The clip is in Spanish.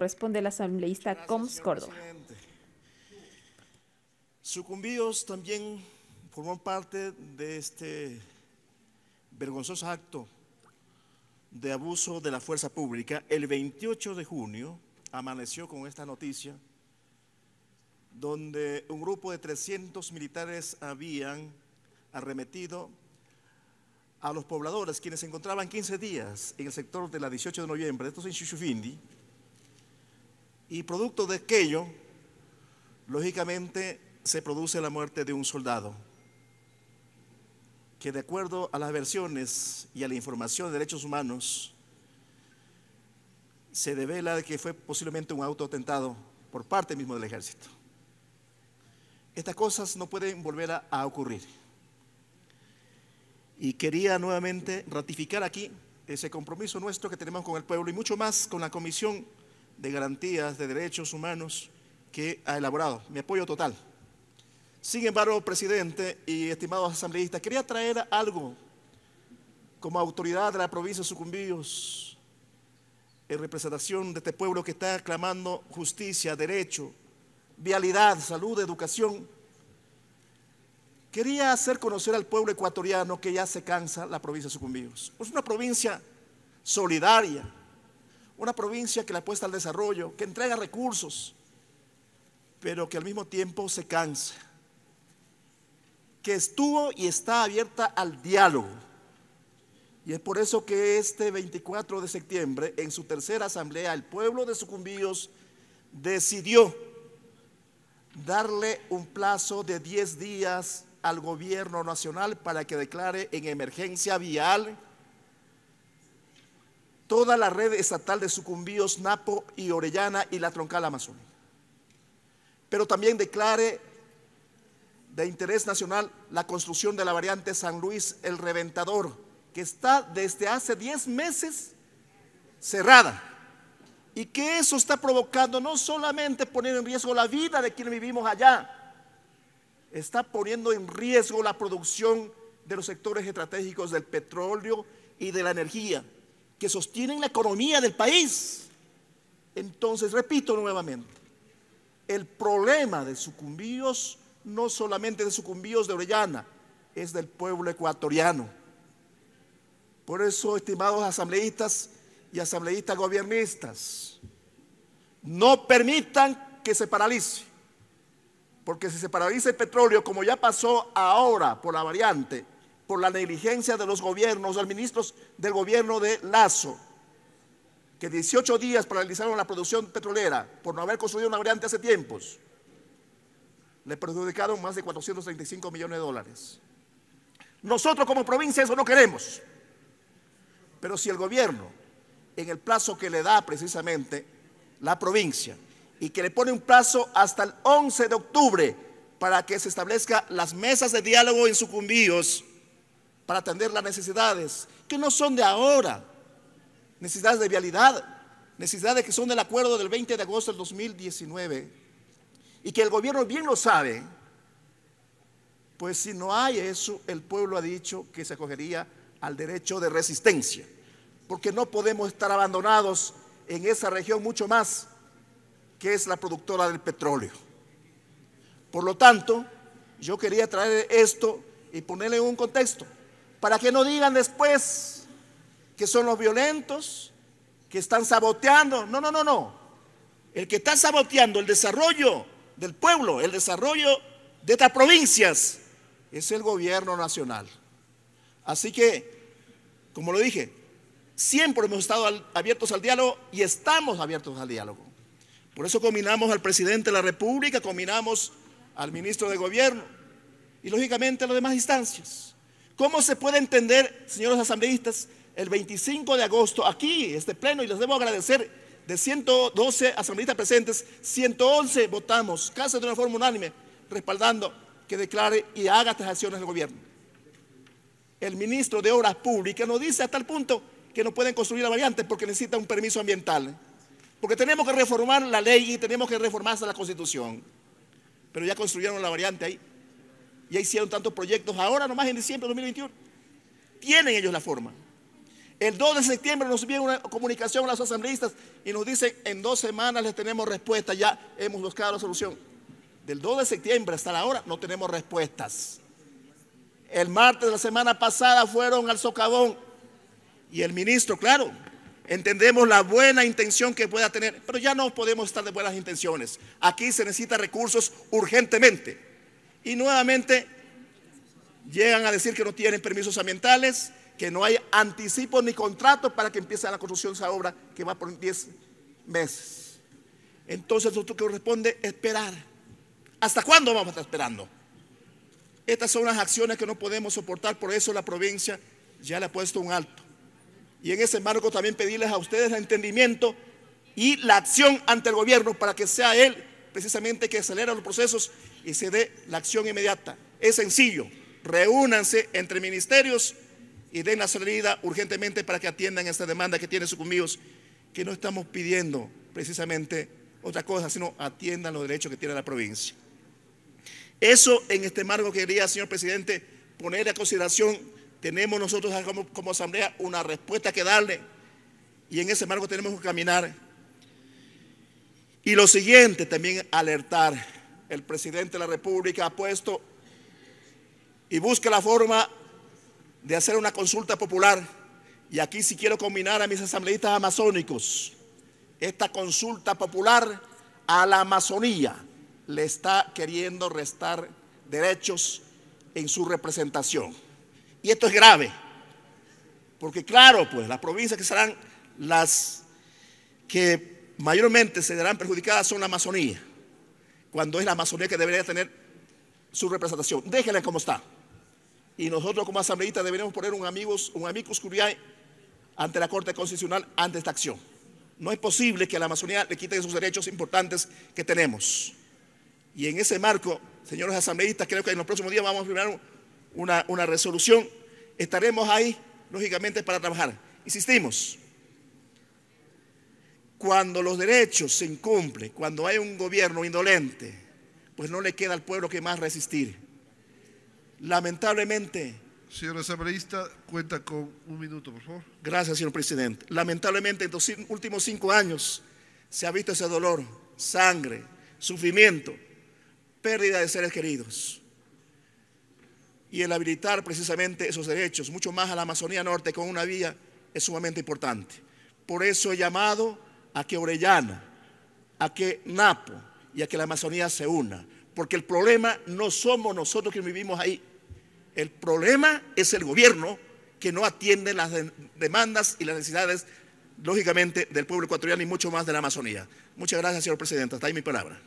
Responde la asambleísta Coms Córdoba. sucumbíos Sucumbidos también forman parte de este vergonzoso acto de abuso de la fuerza pública. El 28 de junio amaneció con esta noticia donde un grupo de 300 militares habían arremetido a los pobladores quienes se encontraban 15 días en el sector de la 18 de noviembre, esto en Chuchufindi, y producto de aquello, lógicamente se produce la muerte de un soldado, que de acuerdo a las versiones y a la información de derechos humanos, se devela que fue posiblemente un autoatentado por parte mismo del ejército. Estas cosas no pueden volver a, a ocurrir. Y quería nuevamente ratificar aquí ese compromiso nuestro que tenemos con el pueblo y mucho más con la Comisión de Garantías de Derechos Humanos que ha elaborado. Mi apoyo total. Sin embargo, presidente y estimados asambleístas, quería traer algo como autoridad de la provincia de Sucumbíos, en representación de este pueblo que está clamando justicia, derecho, vialidad, salud, educación. Quería hacer conocer al pueblo ecuatoriano que ya se cansa la provincia de Sucumbíos. Es una provincia solidaria, una provincia que le apuesta al desarrollo, que entrega recursos, pero que al mismo tiempo se cansa. Que estuvo y está abierta al diálogo. Y es por eso que este 24 de septiembre, en su tercera asamblea, el pueblo de Sucumbíos decidió darle un plazo de 10 días al gobierno nacional para que declare en emergencia vial toda la red estatal de sucumbíos Napo y Orellana y la troncal amazónica. Pero también declare de interés nacional la construcción de la variante San Luis el Reventador, que está desde hace 10 meses cerrada. Y que eso está provocando no solamente poner en riesgo la vida de quienes vivimos allá, está poniendo en riesgo la producción de los sectores estratégicos del petróleo y de la energía que sostienen la economía del país. Entonces, repito nuevamente, el problema de sucumbíos, no solamente de sucumbíos de Orellana, es del pueblo ecuatoriano. Por eso, estimados asambleístas y asambleístas gobiernistas, no permitan que se paralice, porque si se paralice el petróleo, como ya pasó ahora por la variante, por la negligencia de los gobiernos, los ministros del gobierno de Lazo, que 18 días paralizaron la producción petrolera por no haber construido una variante hace tiempos, le perjudicaron más de 435 millones de dólares. Nosotros como provincia eso no queremos. Pero si el gobierno, en el plazo que le da precisamente la provincia, y que le pone un plazo hasta el 11 de octubre para que se establezcan las mesas de diálogo en sucumbíos, para atender las necesidades que no son de ahora, necesidades de vialidad, necesidades que son del acuerdo del 20 de agosto del 2019 y que el gobierno bien lo sabe, pues si no hay eso, el pueblo ha dicho que se acogería al derecho de resistencia, porque no podemos estar abandonados en esa región mucho más que es la productora del petróleo. Por lo tanto, yo quería traer esto y ponerle un contexto. Para que no digan después que son los violentos, que están saboteando. No, no, no, no. El que está saboteando el desarrollo del pueblo, el desarrollo de estas provincias, es el gobierno nacional. Así que, como lo dije, siempre hemos estado abiertos al diálogo y estamos abiertos al diálogo. Por eso combinamos al presidente de la República, combinamos al ministro de gobierno y lógicamente a las demás instancias. ¿Cómo se puede entender, señores asambleístas, el 25 de agosto, aquí, este pleno, y les debo agradecer, de 112 asambleístas presentes, 111 votamos, casi de una forma unánime, respaldando que declare y haga estas acciones del gobierno. El ministro de Obras Públicas nos dice hasta el punto que no pueden construir la variante porque necesita un permiso ambiental. Porque tenemos que reformar la ley y tenemos que reformarse la constitución. Pero ya construyeron la variante ahí ya hicieron tantos proyectos, ahora nomás en diciembre de 2021. Tienen ellos la forma. El 2 de septiembre nos viene una comunicación a los asambleístas y nos dicen, en dos semanas les tenemos respuesta, ya hemos buscado la solución. Del 2 de septiembre hasta la hora no tenemos respuestas. El martes de la semana pasada fueron al socavón y el ministro, claro, entendemos la buena intención que pueda tener, pero ya no podemos estar de buenas intenciones. Aquí se necesitan recursos urgentemente. Y nuevamente llegan a decir que no tienen permisos ambientales, que no hay anticipo ni contrato para que empiece la construcción de esa obra que va por 10 meses. Entonces, lo que corresponde esperar. ¿Hasta cuándo vamos a estar esperando? Estas son las acciones que no podemos soportar, por eso la provincia ya le ha puesto un alto. Y en ese marco también pedirles a ustedes el entendimiento y la acción ante el gobierno para que sea él precisamente que acelere los procesos y se dé la acción inmediata. Es sencillo, reúnanse entre ministerios y den la salida urgentemente para que atiendan esta demanda que tienen sus que no estamos pidiendo precisamente otra cosa, sino atiendan los derechos que tiene la provincia. Eso en este marco quería, señor presidente, poner a consideración. Tenemos nosotros como, como asamblea una respuesta que darle y en ese marco tenemos que caminar y lo siguiente, también alertar. El presidente de la República ha puesto y busca la forma de hacer una consulta popular. Y aquí si quiero combinar a mis asambleístas amazónicos. Esta consulta popular a la Amazonía le está queriendo restar derechos en su representación. Y esto es grave, porque claro, pues las provincias que serán las que mayormente se darán perjudicadas son la Amazonía, cuando es la Amazonía que debería tener su representación. Déjenla como está. Y nosotros como asambleístas deberíamos poner un, amigos, un amicus curiae ante la Corte Constitucional ante esta acción. No es posible que a la Amazonía le quiten sus derechos importantes que tenemos. Y en ese marco, señores asambleístas, creo que en los próximos días vamos a firmar una resolución. Estaremos ahí, lógicamente, para trabajar. Insistimos, cuando los derechos se incumplen, cuando hay un gobierno indolente, pues no le queda al pueblo que más resistir. Lamentablemente. Señor asambleísta, cuenta con un minuto, por favor. Gracias, señor presidente. Lamentablemente, en los últimos cinco años se ha visto ese dolor, sangre, sufrimiento, pérdida de seres queridos. Y el habilitar precisamente esos derechos, mucho más a la Amazonía Norte con una vía, es sumamente importante. Por eso he llamado a que Orellana, a que Napo y a que la Amazonía se una. Porque el problema no somos nosotros que vivimos ahí. El problema es el gobierno que no atiende las demandas y las necesidades, lógicamente, del pueblo ecuatoriano y mucho más de la Amazonía. Muchas gracias, señor presidente. Hasta ahí mi palabra.